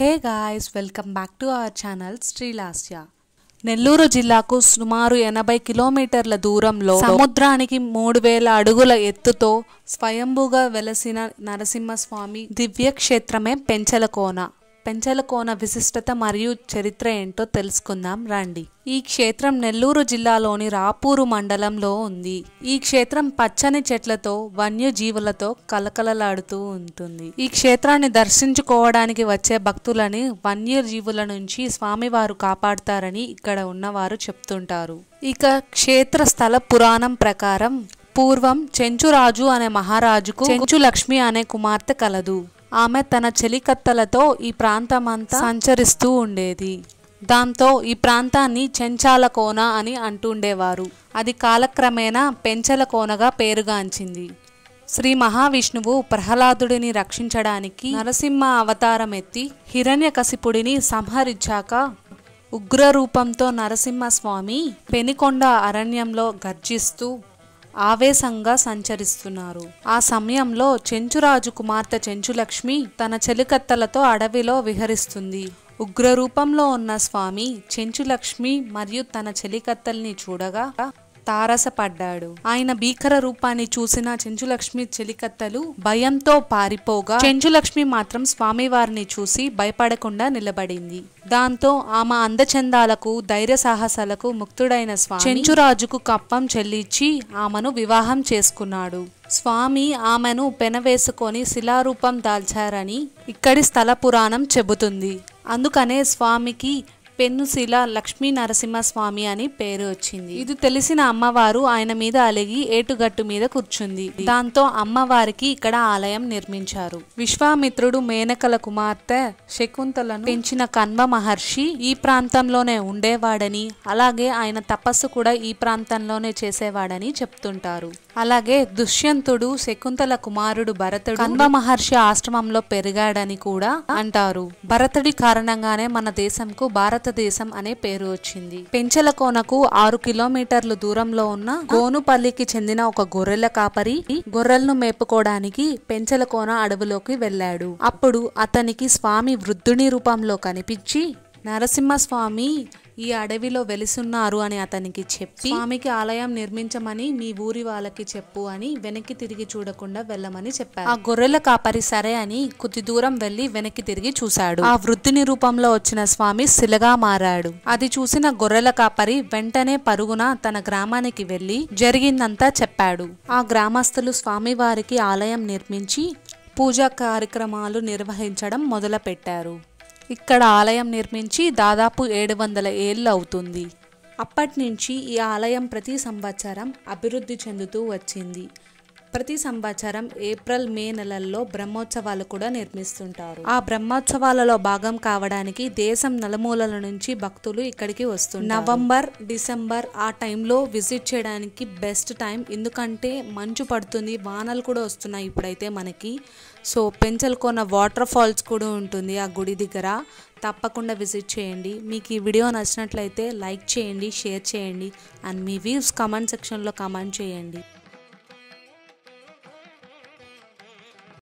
hey guys welcome back to our channel Srilasya Nellore జిల్లాకు సుమారు ఎనభై కిలోమీటర్ల దూరంలో సముద్రానికి మూడు వేల అడుగుల ఎత్తుతో స్వయంభూగా వెలసిన నరసింహస్వామి దివ్యక్షేత్రమే పెంచలకోన పెంచలకోన విశిష్టత మరియు చరిత్ర ఏంటో తెలుసుకుందాం రండి ఈ క్షేత్రం నెల్లూరు జిల్లాలోని రాపూరు మండలంలో ఉంది ఈ క్షేత్రం పచ్చని చెట్లతో వన్యజీవులతో కలకలలాడుతూ ఉంటుంది ఈ క్షేత్రాన్ని దర్శించుకోవడానికి వచ్చే భక్తులని వన్యజీవుల నుంచి స్వామివారు కాపాడుతారని ఇక్కడ ఉన్నవారు చెప్తుంటారు ఇక క్షేత్ర స్థల పురాణం ప్రకారం పూర్వం చెంచురాజు అనే మహారాజుకు చెంచు లక్ష్మి అనే కుమార్తె కలదు ఆమె తన చెలికత్తలతో ఈ ప్రాంతమంతా సంచరిస్తూ ఉండేది దాంతో ఈ ప్రాంతాన్ని చెంచాల కోన అని అంటుండేవారు అది కాలక్రమేణా పెంచల కోనగా పేరుగాంచింది శ్రీ మహావిష్ణువు ప్రహ్లాదుడిని రక్షించడానికి నరసింహ అవతారం ఎత్తి హిరణ్యకశిపుడిని సంహరించాక ఉగ్రరూపంతో నరసింహస్వామి పెనికొండ అరణ్యంలో గర్జిస్తూ ఆవేశంగా సంచరిస్తున్నారు ఆ సమయంలో చెంచురాజు కుమార్తె చెంచులక్ష్మి తన చెలికత్తలతో అడవిలో విహరిస్తుంది ఉగ్రరూపంలో ఉన్న స్వామి చెంచులక్ష్మి మరియు తన చెలికత్తల్ని చూడగా తారసపడ్డాడు ఆయన భీకర రూపాన్ని చూసిన చెంచులక్ష్మి చెలికత్తలు భయంతో పారిపోగా చెంచులక్ష్మి మాత్రం స్వామివారిని చూసి భయపడకుండా నిలబడింది దాంతో ఆమె అందచందాలకు ధైర్య సాహసాలకు ముక్తుడైన స్వామి చెంచురాజుకు కప్పం చెల్లించి ఆమెను వివాహం చేసుకున్నాడు స్వామి ఆమెను పెనవేసుకొని శిలారూపం దాల్చారని ఇక్కడి స్థల పురాణం చెబుతుంది అందుకనే స్వామికి పెన్నుశీల లక్ష్మీ నరసింహస్వామి అని పేరు వచ్చింది ఇది తెలిసిన అమ్మవారు ఆయన మీద అలిగి ఏటుగట్టు మీద కూర్చుంది దాంతో అమ్మవారికి ఇక్కడ ఆలయం నిర్మించారు విశ్వామిత్రుడు మేనకల కుమార్తె శకుంతలను పెంచిన కన్వ మహర్షి ఈ ప్రాంతంలోనే ఉండేవాడని అలాగే ఆయన తపస్సు కూడా ఈ ప్రాంతంలోనే చేసేవాడని చెప్తుంటారు అలాగే దుష్యంతుడు శకుంతల కుమారుడు భరతుడు కన్వ మహర్షి ఆశ్రమంలో పెరిగాడని కూడా అంటారు భరతుడి కారణంగానే మన దేశంకు భారత భారతదేశం అనే పేరు వచ్చింది పెంచలకోనకు ఆరు కిలోమీటర్లు దూరంలో ఉన్న గోనుపల్లికి చెందిన ఒక గొర్రెల కాపరి గొర్రెలను మేపుకోవడానికి పెంచలకోన అడవులోకి వెళ్ళాడు అప్పుడు అతనికి స్వామి వృద్ధుని రూపంలో కనిపించి నరసింహస్వామి ఈ అడవిలో వెలిసున్నారు అని అతనికి చెప్పి స్వామికి ఆలయం నిర్మించమని మీ ఊరి వాళ్ళకి చెప్పు అని వెనక్కి తిరిగి చూడకుండా వెళ్ళమని చెప్పారు ఆ గొర్రెల కాపరి సరే అని కొద్ది దూరం వెళ్లి వెనక్కి తిరిగి చూశాడు ఆ వృద్ధిని రూపంలో వచ్చిన స్వామి శిలగా మారాడు అది చూసిన గొర్రెల కాపరి వెంటనే పరుగున తన గ్రామానికి వెళ్లి జరిగిందంతా చెప్పాడు ఆ గ్రామస్తులు స్వామివారికి ఆలయం నిర్మించి పూజా కార్యక్రమాలు నిర్వహించడం మొదలుపెట్టారు ఇక్కడ ఆలయం నిర్మించి దాదాపు ఏడు వందల ఏళ్ళు అవుతుంది అప్పటి నుంచి ఈ ఆలయం ప్రతి సంవత్సరం అభివృద్ధి చెందుతూ వచ్చింది ప్రతి సంవత్సరం ఏప్రిల్ మే నెలల్లో బ్రహ్మోత్సవాలు కూడా నిర్మిస్తుంటారు ఆ బ్రహ్మోత్సవాలలో భాగం కావడానికి దేశం నలుమూలల నుంచి భక్తులు ఇక్కడికి వస్తున్నారు నవంబర్ డిసెంబర్ ఆ టైంలో విజిట్ చేయడానికి బెస్ట్ టైం ఎందుకంటే మంచు పడుతుంది వానలు కూడా వస్తున్నాయి ఇప్పుడైతే మనకి సో పెంచల్కొన్న వాటర్ ఫాల్స్ కూడా ఉంటుంది ఆ గుడి దగ్గర తప్పకుండా విజిట్ చేయండి మీకు ఈ వీడియో నచ్చినట్లయితే లైక్ చేయండి షేర్ చేయండి అండ్ మీ వ్యూస్ కమెంట్ సెక్షన్లో కమెంట్ చేయండి